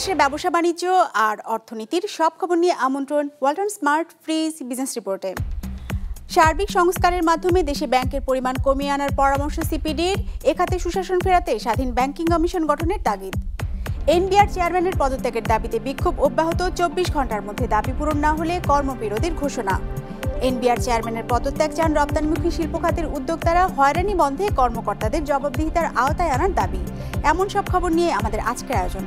বাংলাদেশের ব্যবসা বাণিজ্য আর অর্থনীতির সব খবর নিয়ে আমন্ত্রণ ওয়ালটন স্মার্ট ফ্রিজ বিজনেস রিপোর্টে সার্বিক সংস্কারের মাধ্যমে দেশে ব্যাংকের পরিমাণ কমিয়ে আনার পরামর্শ সিপিডির এ খাতে সুশাসন ফেরাতে স্বাধীন ব্যাংকিং কমিশন গঠনের তাগিদ এনবিআর চেয়ারম্যানের পদত্যাগের দাবিতে বিক্ষোভ অব্যাহত চব্বিশ ঘন্টার মধ্যে দাবি পূরণ না হলে কর্মবিরতির ঘোষণা এনবিআর চেয়ারম্যানের পদত্যাগ চান রপ্তানিমুখী শিল্প খাতের উদ্যোক্তারা হয়রানি বন্ধে কর্মকর্তাদের জবাবদিহিতার আওতায় আনার দাবি এমন সব খবর নিয়ে আমাদের আজকের আয়োজন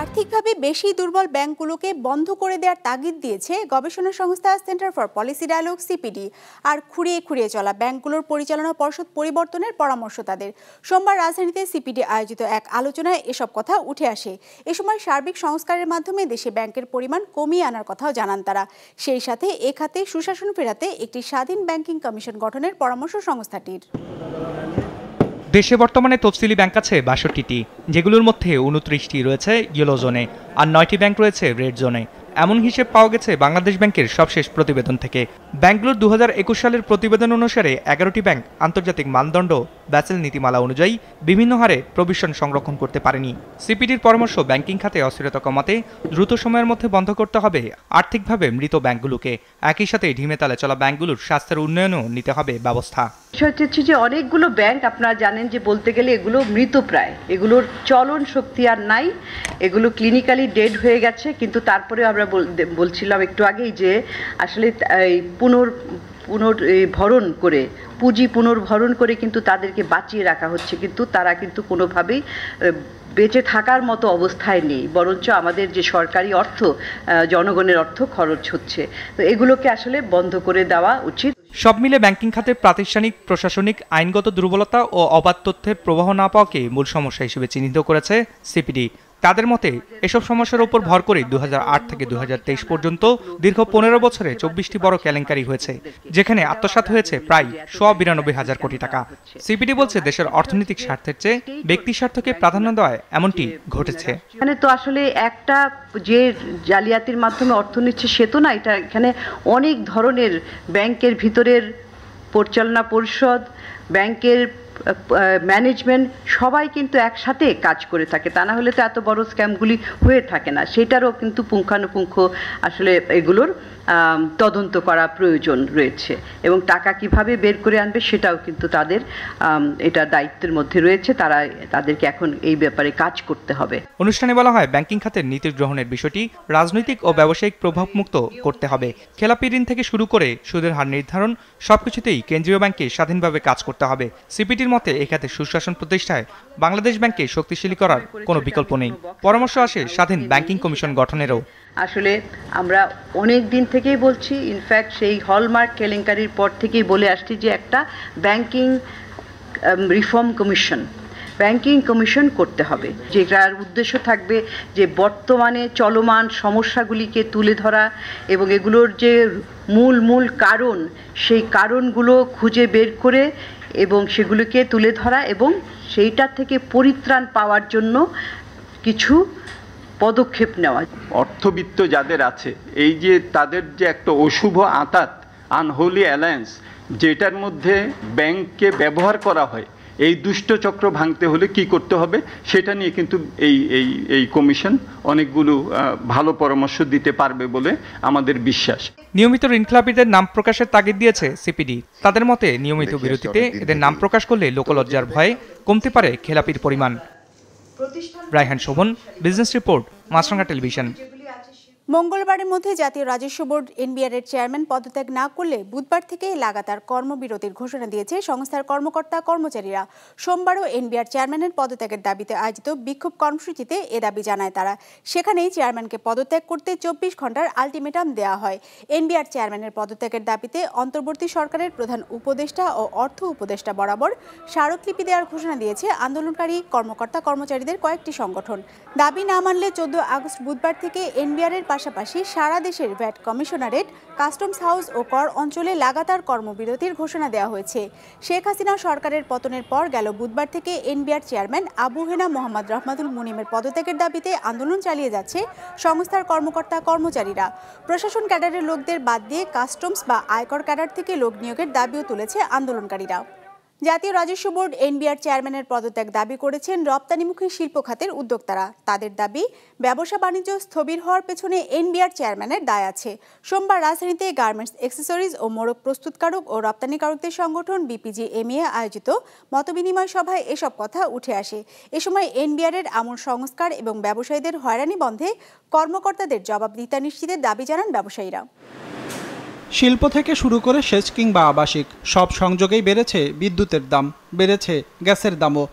আর্থিকভাবে বেশি দুর্বল ব্যাংকগুলোকে বন্ধ করে দেওয়ার তাগিদ দিয়েছে গবেষণা সংস্থা centre for policy dialogue CPD আর খুঁড়িয়ে খুঁড়িয়ে চলা ব্যাংকগুলোর পরিচালনা পর্ষদ পরিবর্তনের পরামর্শ তাদের সোমবার রাজধানীতে সিপিডি আয়োজিত এক আলোচনায় এসব কথা উঠে আসে এ সময় সার্বিক সংস্কারের মাধ্যমে দেশে ব্যাংকের পরিমাণ কমিয়ে আনার কথাও জানান তারা সেই সাথে এ খাতে সুশাসন ফেরাতে একটি স্বাধীন ব্যাংকিং কমিশন গঠনের পরামর্শ সংস্থাটির দেশে বর্তমানে তফসিলি ব্যাংক আছে বাষট্টিটি যেগুলোর মধ্যে উনত্রিশটি রয়েছে ইয়েলো জোনে আর নয়টি ব্যাংক রয়েছে রেড জোনে এমন হিসেব পাওয়া গেছে বাংলাদেশ ব্যাংকের সবশেষ প্রতিবেদন থেকে ব্যাংকগুলোর দু সালের প্রতিবেদন অনুসারে এগারোটি ব্যাংক আন্তর্জাতিক মানদণ্ড ব্যাসেল নীতিমালা অনুযায়ী বিভিন্ন হারে প্রভিশন সংরক্ষণ করতে পারেনি সিপিডির পরামর্শ ব্যাংকিং খাতে অস্থিরতা কমাতে দ্রুত সময়ের মধ্যে বন্ধ করতে হবে আর্থিকভাবে মৃত ব্যাংকগুলোকে একই সাথে ঢিমেতালে চলা ব্যাংকগুলোর স্বাস্থ্যের উন্নয়নও নিতে হবে ব্যবস্থা বিষয় হচ্ছে যে অনেকগুলো ব্যাংক আপনারা জানেন যে বলতে গেলে এগুলো মৃতপ্রায় এগুলোর চলন শক্তি আর নাই এগুলো ক্লিনিক্যালি ডেড হয়ে গেছে কিন্তু তারপরে আমরা বলছিলাম একটু আগেই যে আসলে এই পুনর ভরণ করে পুঁজি পুনর্ভরণ করে কিন্তু তাদেরকে বাঁচিয়ে রাখা হচ্ছে কিন্তু তারা কিন্তু কোনোভাবেই বেঁচে থাকার মতো অবস্থায় নেই বরঞ্চ আমাদের যে সরকারি অর্থ জনগণের অর্থ খরচ হচ্ছে তো এগুলোকে আসলে বন্ধ করে দেওয়া উচিত সব মিলে ব্যাংকিং খাতের প্রাতিষ্ঠানিক প্রশাসনিক আইনগত দুর্বলতা ও অবাধ তথ্যের প্রবাহ না পাওয়াকে মূল সমস্যা হিসেবে চিহ্নিত করেছে সিপিডি তাদের মতে এসব সমস্যার উপর ভর করে দু থেকে দু পর্যন্ত দীর্ঘ পনেরো বছরে চব্বিশটি বড় কেলেঙ্কারি হয়েছে যেখানে আত্মসাত হয়েছে প্রায় শ বিরানব্বই হাজার কোটি টাকা সিপিডি বলছে দেশের অর্থনৈতিক স্বার্থের চেয়ে ব্যক্তি স্বার্থকে প্রাধান্য দেওয়ায় এমনটি ঘটেছে এখানে তো আসলে একটা যে জালিয়াতির মাধ্যমে অর্থ নিচ্ছে সে তো না এটা এখানে অনেক ধরনের ব্যাংকের ভিতরের পরিচালনা পরিষদ ব্যাংকের ম্যানেজমেন্ট সবাই কিন্তু একসাথে কাজ করে থাকে তা না হলে তো এত বড় স্ক্যামগুলি হয়ে থাকে না সেটারও কিন্তু পুঙ্খানুপুঙ্খ আসলে এগুলোর তদন্ত করা প্রয়োজন রয়েছে এবং টাকা কিভাবে বের করে আনবে সেটাও কিন্তু তাদের এটা দায়িত্বের মধ্যে রয়েছে তারা তাদেরকে এখন এই ব্যাপারে কাজ করতে হবে অনুষ্ঠানে বলা হয় ব্যাংকিং খাতের নীতি গ্রহণের বিষয়টি রাজনৈতিক ও ব্যবসায়িক প্রভাব মুক্ত করতে হবে খেলাপি ঋণ থেকে শুরু করে সুদের হার নির্ধারণ সবকিছুতেই কেন্দ্রীয় ব্যাংকে স্বাধীনভাবে কাজ করতে হবে সিপিটির মতে এখাতে খাতে সুশাসন প্রতিষ্ঠায় বাংলাদেশ ব্যাংককে শক্তিশালী করার কোনো বিকল্প নেই পরামর্শ আসে স্বাধীন ব্যাংকিং কমিশন গঠনেরও আসলে আমরা অনেক দিন থেকে থেকেই বলছি ইনফ্যাক্ট সেই হলমার্ক কেলেঙ্কারির পর থেকেই বলে আসছি যে একটা banking reform commission banking commission করতে হবে যেটার উদ্দেশ্য থাকবে যে বর্তমানে চলমান সমস্যাগুলিকে তুলে ধরা এবং এগুলোর যে মূল মূল কারণ সেই কারণগুলো খুঁজে বের করে এবং সেগুলোকে তুলে ধরা এবং সেইটা থেকে পরিত্রাণ পাওয়ার জন্য কিছু পদক্ষেপ নেওয়া অর্থবিত্ত যাদের আছে এই যে তাদের যে একটা অশুভ আতাত আনহোলি অ্যালায়েন্স যেটার মধ্যে ব্যাংককে ব্যবহার করা হয় এই দুষ্ট চক্র ভাঙতে হলে কি করতে হবে সেটা নিয়ে কিন্তু এই এই এই কমিশন অনেকগুলো ভালো পরামর্শ দিতে পারবে বলে আমাদের বিশ্বাস নিয়মিত ঋণখেলাপিদের নাম প্রকাশের তাগিদ দিয়েছে সিপিডি তাদের মতে নিয়মিত বিরতিতে এদের নাম প্রকাশ করলে লোকলজ্জার ভয়ে কমতে পারে খেলাপির পরিমাণ Raihan Shovon business report Maasranga television মঙ্গলবারের মধ্যে জাতীয় রাজস্ব বোর্ড এনবিআর এর চেয়ারম্যান পদত্যাগ না করলে বুধবার থেকে লাগাতার কর্মবিরতির ঘোষণা দিয়েছে সংস্থার কর্মকর্তা কর্মচারীরা সোমবারও এনবিআর চেয়ারম্যানের পদত্যাগের দাবিতে আয়োজিত বিক্ষোভ কর্মসূচিতে এ দাবি জানায় তারা সেখানেই চেয়ারম্যানকে পদত্যাগ করতে চব্বিশ ঘন্টার আলটিমেটাম দেওয়া হয় এনবিআর চেয়ারম্যানের পদত্যাগের দাবিতে অন্তর্বর্তী সরকারের প্রধান উপদেষ্টা ও অর্থ উপদেষ্টা বরাবর স্মারকলিপি দেওয়ার ঘোষণা দিয়েছে আন্দোলনকারী কর্মকর্তা কর্মচারীদের কয়েকটি সংগঠন দাবি না মানলে চোদ্দ আগস্ট বুধবার থেকে এনবিআর এর পাশাপাশি সারা দেশের ভ্যাট কমিশনারেট কাস্টমস হাউস ও কর অঞ্চলে লাগাতার কর্মবিরতির ঘোষণা দেওয়া হয়েছে শেখ হাসিনা সরকারের পতনের পর গেল বুধবার থেকে এনবিআর চেয়ারম্যান আবু হেনা মোহাম্মদ রহমাদুল মুনিমের পদত্যাগের দাবিতে আন্দোলন চালিয়ে যাচ্ছে সংস্থার কর্মকর্তা কর্মচারীরা প্রশাসন ক্যাডারের লোকদের বাদ দিয়ে কাস্টমস বা আয়কর ক্যাডার থেকে লোক নিয়োগের দাবিও তুলেছে আন্দোলনকারীরা জাতীয় রাজস্ব বোর্ড এনবিআর চেয়ারম্যানের পদত্যাগ দাবি করেছেন রপ্তানিমুখী শিল্প খাতের উদ্যোক্তারা তাদের দাবি ব্যবসা বাণিজ্য স্থবির হওয়ার পেছনে এনবিআর চেয়ারম্যানের দায় আছে সোমবার রাজধানীতে গার্মেন্টস এক্সেসরিজ ও মোড়ক প্রস্তুতকারক ও রপ্তানিকারকদের সংগঠন বিপিজি এমএ আয়োজিত মতবিনিময় সভায় এসব কথা উঠে আসে এ সময় এনবিআর এর আমূল সংস্কার এবং ব্যবসায়ীদের হয়রানি বন্ধে কর্মকর্তাদের জবাবদিহিতা নিশ্চিতের দাবি জানান ব্যবসায়ীরা শিল্প থেকে শুরু করে সেচ কিংবা আবাসিক সব সংযোগেই বেড়েছে বিদ্যুতের দাম বেড়েছে গ্যাসের দামও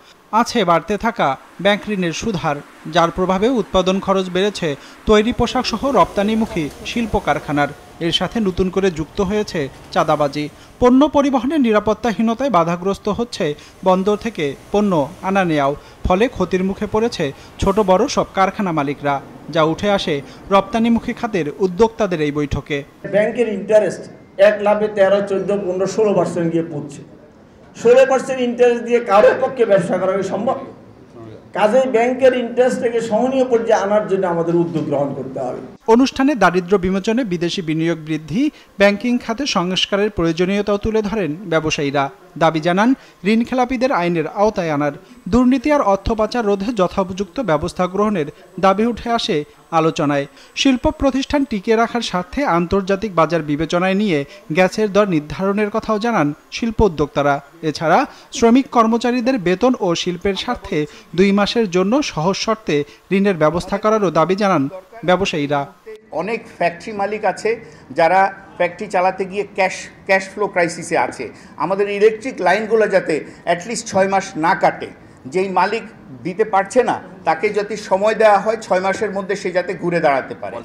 আছে বাড়তে থাকা ব্যাংক ঋণের সুধার যার প্রভাবে উৎপাদন খরচ বেড়েছে তৈরি পোশাক সহ রপ্তানিমুখী শিল্প কারখানার এর সাথে নতুন করে যুক্ত হয়েছে চাঁদাবাজি পণ্য পরিবহনের নিরাপত্তাহীনতায় বাধাগ্রস্ত হচ্ছে বন্দর থেকে পণ্য আনা নেয়াও ফলে ক্ষতির মুখে পড়েছে ছোট বড় সব কারখানা মালিকরা যা উঠে আসে রপ্তানিমুখী খাতের উদ্যোক্তাদের এই বৈঠকে ব্যাংকের ইন্টারেস্ট এক লাভে তেরো চোদ্দ পনেরো ষোলো পার্সেন্ট গিয়ে পড়ছে ষোলো পার্সেন্ট ইন্টারেস্ট দিয়ে কারোর পক্ষে ব্যবসা করা সম্ভব কাজেই ব্যাংকের ইন্টারেস্ট থেকে সহনীয় পর্যায়ে আনার জন্য আমাদের উদ্যোগ গ্রহণ করতে হবে অনুষ্ঠানে দারিদ্র বিমোচনে বিদেশি বিনিয়োগ বৃদ্ধি ব্যাংকিং খাতে সংস্কারের প্রয়োজনীয়তাও তুলে ধরেন ব্যবসায়ীরা দাবি জানান ঋণ খেলাপিদের আইনের আওতায় আনার দুর্নীতি আর অর্থ পাচার রোধে যথোপযুক্ত ব্যবস্থা গ্রহণের দাবি উঠে আসে আলোচনায় শিল্প প্রতিষ্ঠান টিকিয়ে রাখার স্বার্থে আন্তর্জাতিক বাজার বিবেচনায় নিয়ে গ্যাসের দর নির্ধারণের কথাও জানান শিল্প উদ্যোক্তারা এছাড়া শ্রমিক কর্মচারীদের বেতন ও শিল্পের স্বার্থে দুই মাসের জন্য সহজ শর্তে ঋণের ব্যবস্থা করারও দাবি জানান ব্যবসায়ীরা অনেক ফ্যাক্টরি মালিক আছে যারা ফ্যাক্টরি চালাতে গিয়ে ক্যাশ ক্যাশ ফ্লো ক্রাইসিসে আছে আমাদের ইলেকট্রিক লাইনগুলো যাতে অ্যাটলিস্ট ছয় মাস না কাটে যেই মালিক দিতে পারছে না তাকে যাতে সময় দেওয়া হয় ছয় মাসের মধ্যে সে যাতে ঘুরে দাঁড়াতে পারে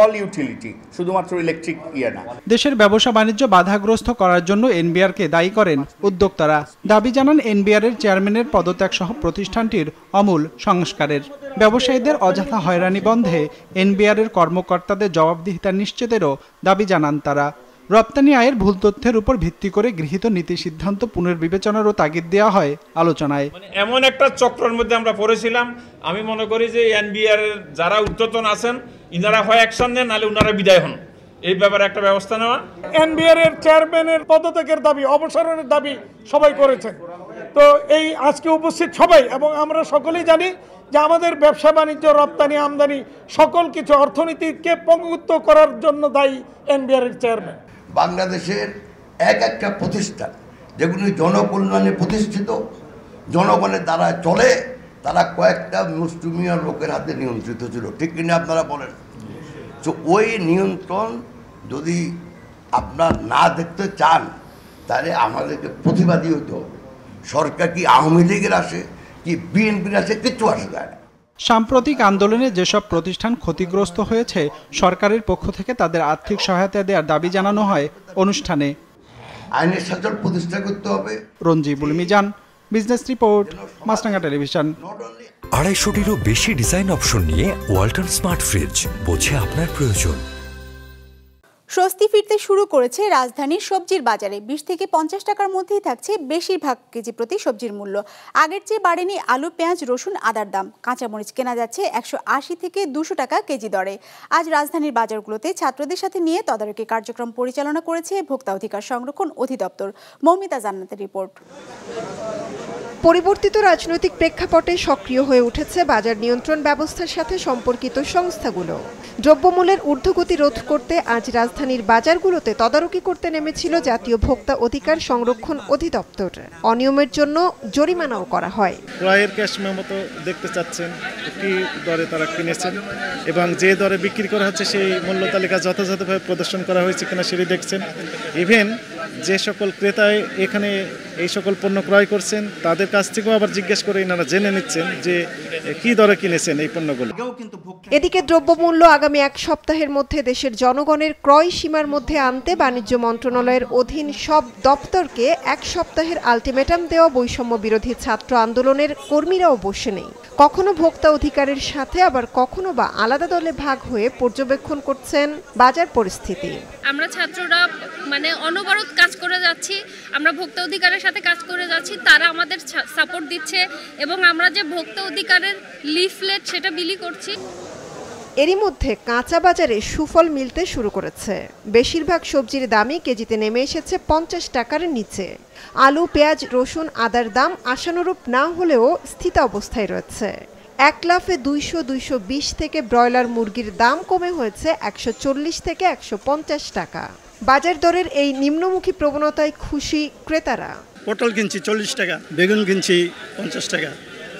অল ইউটিলিটি শুধুমাত্র ইলেকট্রিক ইয়ে না দেশের ব্যবসা বাণিজ্য বাধাগ্রস্ত করার জন্য কে দায়ী করেন উদ্যোক্তারা দাবি জানান এনবিআর এর চেয়ারম্যানের পদত্যাগ সহ প্রতিষ্ঠানটির অমূল সংস্কারের ব্যবসায়ীদের অযথা হয়রানি বন্ধে এনবিআর এর কর্মকর্তাদের জবাবদিহিতা নিশ্চিতেরও দাবি জানান তারা রপ্তানি আয়ের ভুল তথ্যের উপর ভিত্তি করে গৃহীত নীতি সিদ্ধান্ত পুনর্বিবেচনারও তাগিদ দেওয়া হয় আলোচনায় মানে এমন একটা চক্রের মধ্যে আমরা পড়েছিলাম আমি মনে করি যে এনবিআর যারা ঊর্ধ্বতন আছেন ইনারা হয় অ্যাকশন নেন নাহলে ওনারা বিদায় হন এই ব্যাপারে একটা ব্যবস্থা নেওয়া এনবিআর এর চেয়ারম্যানের পদত্যাগের দাবি অবসরের দাবি সবাই করেছেন তো এই আজকে উপস্থিত সবাই এবং আমরা সকলেই জানি যে আমাদের ব্যবসা বাণিজ্য রপ্তানি আমদানি সকল কিছু অর্থনীতিকে পঙ্গুত্ব করার জন্য দায়ী এনবিআর এর চেয়ারম্যান বাংলাদেশের এক একটা প্রতিষ্ঠান যেগুলি জনকল্যাণে প্রতিষ্ঠিত জনগণের দ্বারা চলে তারা কয়েকটা মুসলিমীয় লোকের হাতে নিয়ন্ত্রিত ছিল ঠিক কিনা আপনারা বলেন তো ওই নিয়ন্ত্রণ যদি আপনার না দেখতে চান তাহলে আমাদেরকে প্রতিবাদী হতে হবে সরকার কি আওয়ামী লীগের আসে কি বিএনপির আসে কিচ্ছু আসে না সাম্প্রতিক আন্দোলনে যেসব প্রতিষ্ঠান ক্ষতিগ্রস্ত হয়েছে সরকারের পক্ষ থেকে তাদের আর্থিক সহায়তা দেওয়ার দাবি জানানো হয় অনুষ্ঠানে আইনের সচল প্রতিষ্ঠা করতে হবে Ranjibul Mizan business report Maasranga television আড়াইশোটিরও বেশি ডিজাইন অপশন নিয়ে ওয়াল্টন স্মার্ট ফ্রিজ বোঝে আপনার প্রয়োজন স্বস্তি ফিরতে শুরু করেছে রাজধানীর সবজির বাজারে বিশ থেকে পঞ্চাশ টাকার মধ্যেই থাকছে বেশিরভাগ কেজি প্রতি সবজির মূল্য আগের চেয়ে বাড়েনি আলু পেঁয়াজ রসুন আদার দাম কাঁচামরিচ কেনা যাচ্ছে একশো আশি থেকে দুশো টাকা কেজি দরে আজ রাজধানীর বাজারগুলোতে ছাত্রদের সাথে নিয়ে তদারকি কার্যক্রম পরিচালনা করেছে ভোক্তা অধিকার সংরক্ষণ অধিদপ্তর মৌমিতা জান্নাতের রিপোর্ট পরিবর্তিত রাজনৈতিক প্রেক্ষাপটে সক্রিয় হয়ে উঠেছে বাজার নিয়ন্ত্রণ ব্যবস্থার সাথে সম্পর্কিত সংস্থাগুলো দ্রব্যমূল্যের ঊর্ধ্বগতি রোধ করতে আজ রাজধানীর বাজারগুলোতে তদারকি করতে নেমেছিল জাতীয় ভোক্তা অধিকার সংরক্ষণ অধিদপ্তর অনিয়মের জন্য জরিমানাও করা হয় ক্রয়ের ক্যাশমে মতো দেখতে চাচ্ছেন কি দরে তারা কিনেছেন এবং যে দরে বিক্রি করা হচ্ছে সেই মূল্য তালিকা যথাযথভাবে প্রদর্শন করা হয়েছে কিনা সেটি দেখছেন ইভেন যে সকল ক্রেতায় এখানে এই সকল পণ্য ক্রয় করছেন তাদের কাছ থেকেও আবার জিজ্ঞেস করে এনারা জেনে নিচ্ছেন যে কি দরে কিনেছেন এই পণ্যগুলো এদিকে দ্রব্যমূল্য আগামী এক সপ্তাহের মধ্যে দেশের জনগণের ক্রয় সীমার মধ্যে আনতে বাণিজ্য মন্ত্রণালয়ের অধীন সব দপ্তরকে এক সপ্তাহের আলটিমেটাম দেওয়া বৈষম্য বিরোধী ছাত্র আন্দোলনের কর্মীরাও বসে নেই কখনো ভোক্তা অধিকারের সাথে আবার কখনো বা আলাদা দলে ভাগ হয়ে পর্যবেক্ষণ করছেন বাজার পরিস্থিতি আমরা ছাত্ররা মানে অনবরত কাজ করে যাচ্ছি আমরা ভোক্তা অধিকারের সাথে কাজ করে যাচ্ছি তারা আমাদের সাপোর্ট দিচ্ছে এবং আমরা যে ভোক্তা অধিকারের লিফলেট সেটা বিলি করছি এরই মধ্যে কাঁচা বাজারে সুফল মিলতে শুরু করেছে বেশিরভাগ সবজির দামই কেজিতে নেমে এসেছে পঞ্চাশ টাকার নিচে আলু পেঁয়াজ রসুন আদার দাম আশানুরূপ না হলেও স্থিত অবস্থায় রয়েছে এক লাফে দুইশো দুইশো বিশ থেকে ব্রয়লার মুরগির দাম কমে হয়েছে একশো চল্লিশ থেকে একশো পঞ্চাশ টাকা বাজার দরের এই নিম্নমুখী প্রবণতায় খুশি ক্রেতারা পটল কিনছি চল্লিশ টাকা বেগুন কিনছি পঞ্চাশ টাকা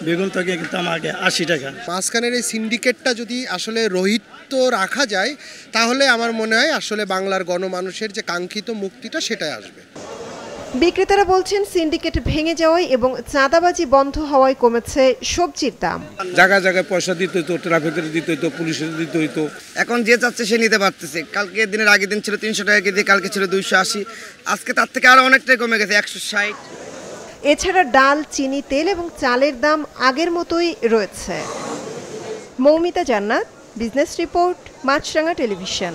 বেগুন থেকে কিন্তু আমাকে আশি টাকা মাঝখানের এই সিন্ডিকেটটা যদি আসলে রোহিত্য রাখা যায় তাহলে আমার মনে হয় আসলে বাংলার গণমানুষের যে কাঙ্ক্ষিত মুক্তিটা সেটাই আসবে বিক্রেতারা বলছেন সিন্ডিকেট ভেঙে যাওয়ায় এবং চাঁদাবাজি বন্ধ হওয়ায় কমেছে সবজির দাম জায়গায় জায়গায় পয়সা দিতে হতো ট্রাফিকের দিতে হতো পুলিশের দিতে হতো এখন যে চাচ্ছে সে নিতে পারতেছে কালকে দিনের আগের দিন ছিল তিনশো টাকা কেজি কালকে ছিল দুইশো আশি আজকে তার থেকে আরও অনেকটাই কমে গেছে একশো ষাট এছাড়া ডাল চিনি তেল এবং চালের দাম আগের মতোই রয়েছে মৌমিতা জান্নাত বিজনেস রিপোর্ট মাছরাঙা টেলিভিশন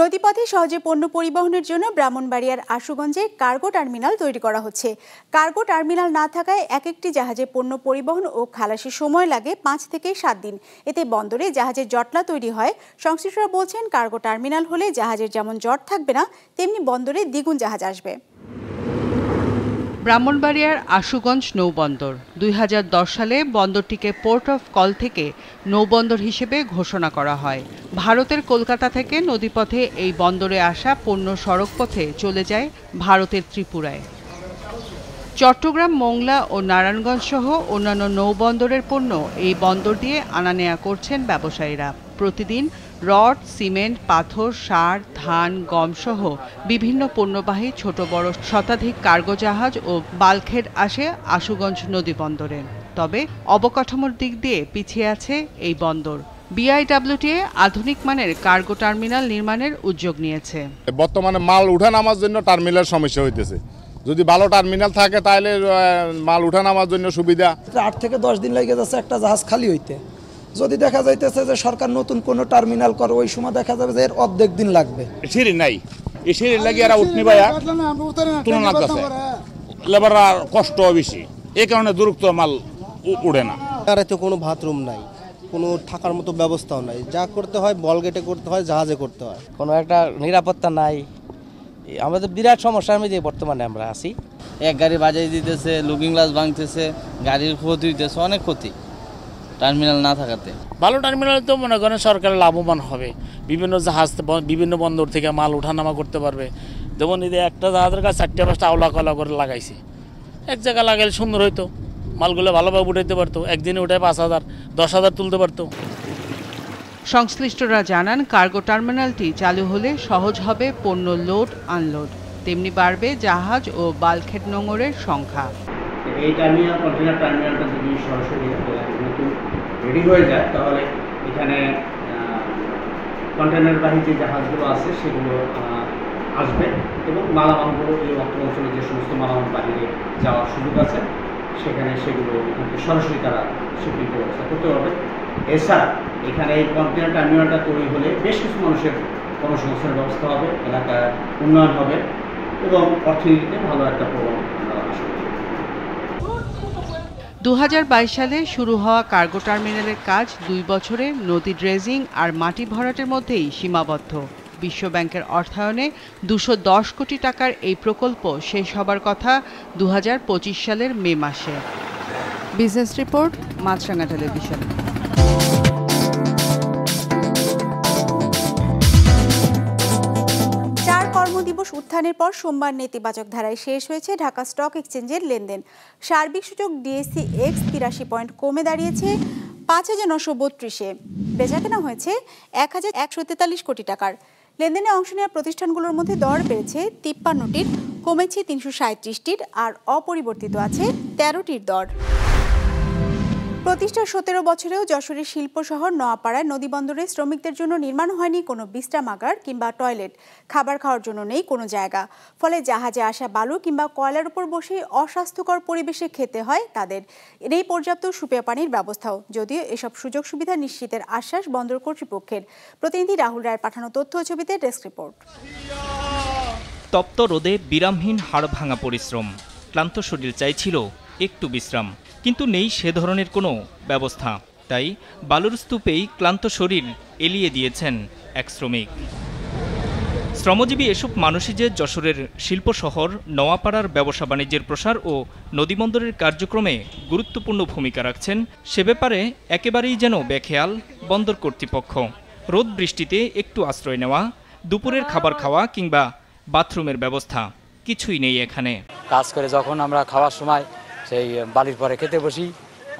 নদীপথে সহজে পণ্য পরিবহনের জন্য ব্রাহ্মণবাড়িয়ার আশুগঞ্জে কার্গো টার্মিনাল তৈরি করা হচ্ছে কার্গো টার্মিনাল না থাকায় এক একটি জাহাজে পণ্য পরিবহন ও খালাসি সময় লাগে পাঁচ থেকে সাত দিন এতে বন্দরে জাহাজের জটলা তৈরি হয় সংশ্লিষ্টরা বলছেন কার্গো টার্মিনাল হলে জাহাজের যেমন জট থাকবে না তেমনি বন্দরে দ্বিগুণ জাহাজ আসবে ব্রাহ্মণবাড়িয়ার আশুগঞ্জ নৌবন্দর দুই সালে বন্দরটিকে পোর্ট অফ কল থেকে নৌবন্দর হিসেবে ঘোষণা করা হয় ভারতের কলকাতা থেকে নদীপথে এই বন্দরে আসা পণ্য সড়কপথে চলে যায় ভারতের ত্রিপুরায় চট্টগ্রাম মোংলা ও নারায়ণগঞ্জ সহ অন্যান্য নৌবন্দরের পণ্য এই বন্দর দিয়ে আনা নেয়া করছেন ব্যবসায়ীরা প্রতিদিন রড সিমেন্ট পাথর সার ধান গমসহ বিভিন্ন পণ্যবাহী ছোট বড় শতাধিক কার্গো জাহাজ ও বালখেড আসে আশুগঞ্জ নদী বন্দরে তবে অবকাঠামোর দিক দিয়ে পিছিয়ে আছে এই বন্দর বিআইডব্লিউটিএ আধুনিক মানের কার্গো টার্মিনাল নির্মাণের উদ্যোগ নিয়েছে বর্তমানে মাল নামার জন্য টার্মিনাল সমস্যা হইতেছে যদি ভালো টার্মিনাল থাকে তাহলে মাল নামার জন্য সুবিধা আট থেকে দশ দিন লেগে যাচ্ছে একটা জাহাজ খালি হইতে যদি দেখা যাইতেছে যে সরকার নতুন কোনো টার্মিনাল করে ওই সময় দেখা যাবে যে এর অর্ধেক দিন লাগবে সিঁড়ি নাই এই সিঁড়ির লাগে আর উঠনি ভাইয়া তুলনা আছে লেবার কষ্ট বেশি এই কারণে দূরত্ব মাল উড়ে না আর এতে কোনো বাথরুম নাই কোনো থাকার মতো ব্যবস্থাও নাই যা করতে হয় বল গেটে করতে হয় জাহাজে করতে হয় কোনো একটা নিরাপত্তা নাই আমাদের বিরাট সমস্যার মধ্যে বর্তমানে আমরা আছি এক গাড়ি বাজাই দিতেছে লুকিং গ্লাস ভাঙতেছে গাড়ির ক্ষতি হইতেছে অনেক ক্ষতি টার্মিনাল না থাকাতে ভালো টার্মিনাল তো মনে করেন সরকার লাভবান হবে বিভিন্ন জাহাজ বিভিন্ন বন্দর থেকে মাল ওঠানামা করতে পারবে যেমন এদের একটা জাহাজের কাছে চারটে পাঁচটা আওলা কলা করে লাগাইছে এক জায়গা লাগাইলে সুন্দর হইতো মালগুলো ভালোভাবে উঠাইতে পারতো একদিনে উঠে পাঁচ হাজার দশ হাজার তুলতে পারতো সংশ্লিষ্টরা জানান কার্গো টার্মিনালটি চালু হলে সহজ হবে পণ্য লোড আনলোড তেমনি বাড়বে জাহাজ ও বালখেট নোঙরের সংখ্যা এই টার্মিনাল কন্টেনার টার্মিনালটা যদি সরাসরি নতুন রেডি হয়ে যায় তাহলে এখানে কন্টেনারবাহী যে জাহাজগুলো আছে সেগুলো আসবে এবং মালামালগুলো এই অর্থ অঞ্চলে যে সমস্ত মালামাল বাহিরে যাওয়ার সুযোগ আছে সেখানে সেগুলো সরাসরি তারা স্বীকৃতি ব্যবস্থা করতে পারবে এছাড়া এখানে এই কন্টেনার টার্মিনালটা তৈরি হলে বেশ কিছু মানুষের কর্মসংস্থানের ব্যবস্থা হবে এলাকার উন্নয়ন হবে এবং অর্থনীতিতে ভালো একটা প্রভাব দু সালে শুরু হওয়া কার্গো টার্মিনালের কাজ দুই বছরে নদী ড্রেজিং আর মাটি ভরাটের মধ্যেই সীমাবদ্ধ বিশ্বব্যাংকের অর্থায়নে দুশো কোটি টাকার এই প্রকল্প শেষ হবার কথা দু সালের মে মাসে বিজনেস রিপোর্ট মাছরাঙ্গা টেলিভিশন দিবস উত্থানের পর সোমবার নেতিবাচক ধারায় শেষ হয়েছে ঢাকা স্টক এক্সচেঞ্জের লেনদেন সার্বিক সূচক ডিএসসি এক্স তিরাশি পয়েন্ট কমে দাঁড়িয়েছে পাঁচ হাজার নশো বত্রিশে বেচাকেনা হয়েছে এক হাজার একশো তেতাল্লিশ কোটি টাকার লেনদেনে অংশ নেওয়া প্রতিষ্ঠানগুলোর মধ্যে দর বেড়েছে তিপ্পান্নটির কমেছে তিনশো সাঁত্রিশটির আর অপরিবর্তিত আছে তেরোটির দর প্রতিষ্ঠার সতেরো বছরেও যশোরের শিল্প শহর নোয়াপাড়ায় নদীবন্দরে শ্রমিকদের জন্য নির্মাণ হয়নি কোনো বিশ্রামাগার কিংবা টয়লেট খাবার খাওয়ার জন্য নেই কোনো জায়গা ফলে জাহাজে আসা বালু কিংবা কয়লার উপর বসেই অস্বাস্থ্যকর পরিবেশে খেতে হয় তাদের নেই পর্যাপ্ত সুপেয় পানির ব্যবস্থাও যদিও এসব সুযোগ সুবিধা নিশ্চিতের আশ্বাস বন্দর কর্তৃপক্ষের প্রতিনিধি রাহুল রায়ের পাঠানো তথ্য ছবিতে ডেস্ক রিপোর্ট তপ্ত রোদে বিরামহীন হাড় ভাঙা পরিশ্রম ক্লান্ত শরীর চাইছিল একটু বিশ্রাম কিন্তু নেই সে ধরনের কোনো ব্যবস্থা তাই বালুর স্তূপেই ক্লান্ত শরীর এলিয়ে দিয়েছেন এক শ্রমিক শ্রমজীবী এসব মানুষই যে যশোরের শিল্প শহর নওয়াপাড়ার ব্যবসা বাণিজ্যের প্রসার ও নদীবন্দরের কার্যক্রমে গুরুত্বপূর্ণ ভূমিকা রাখছেন সে ব্যাপারে একেবারেই যেন বেখেয়াল বন্দর কর্তৃপক্ষ রোদ বৃষ্টিতে একটু আশ্রয় নেওয়া দুপুরের খাবার খাওয়া কিংবা বাথরুমের ব্যবস্থা কিছুই নেই এখানে কাজ করে যখন আমরা খাওয়ার সময় সেই বালির পরে খেতে বসি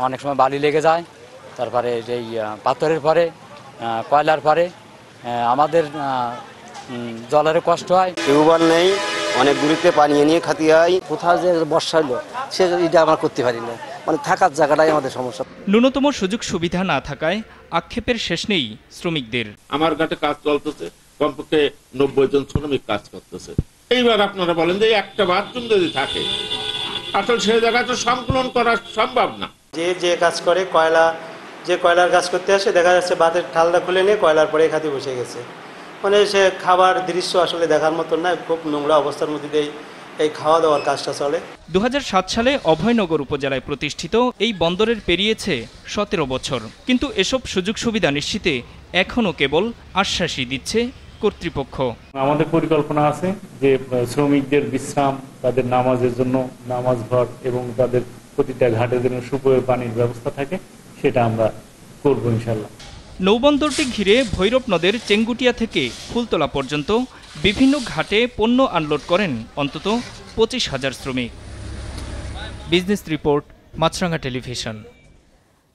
অনেক সময় বালি লেগে যায় তারপরে যেই পাথরের পরে কয়লার পরে আমাদের জলের কষ্ট হয় টিউবওয়েল নেই অনেক দূরিতে পানি নিয়ে খাতি হয় কোথাও যে বর্ষা হলো সে এটা আমরা করতে পারি না মানে থাকার জায়গাটাই আমাদের সমস্যা ন্যূনতম সুযোগ সুবিধা না থাকায় আক্ষেপের শেষ নেই শ্রমিকদের আমার ঘাটে কাজ চলতেছে কমপক্ষে নব্বই জন শ্রমিক কাজ করতেছে এইবার আপনারা বলেন যে একটা বাথরুম যদি থাকে আসলে সে জায়গায় তো সংকলন করা সম্ভব না যে যে কাজ করে কয়লা যে কয়লার কাজ করতে আসে দেখা যাচ্ছে বাতের ঠালটা খুলে নিয়ে কয়লার পরে খাতে বসে গেছে মানে সে খাবার দৃশ্য আসলে দেখার মতো না খুব নোংরা অবস্থার মধ্যে দিয়ে এই খাওয়া দাওয়ার কাজটা চলে দু সালে অভয়নগর উপজেলায় প্রতিষ্ঠিত এই বন্দরের পেরিয়েছে সতেরো বছর কিন্তু এসব সুযোগ সুবিধা নিশ্চিতে এখনও কেবল আশ্বাসই দিচ্ছে কর্তৃপক্ষ আমাদের পরিকল্পনা আছে যে শ্রমিকদের বিশ্রাম তাদের নামাজের জন্য নামাজ ঘর এবং তাদের প্রতিটা ঘাটের জন্য সুপয়ের পানির ব্যবস্থা থাকে সেটা আমরা করব ইনশাল্লাহ নৌবন্দরটি ঘিরে ভৈরব নদের চেঙ্গুটিয়া থেকে ফুলতলা পর্যন্ত বিভিন্ন ঘাটে পণ্য আনলোড করেন অন্তত পঁচিশ হাজার শ্রমিক বিজনেস রিপোর্ট মাছরাঙ্গা টেলিভিশন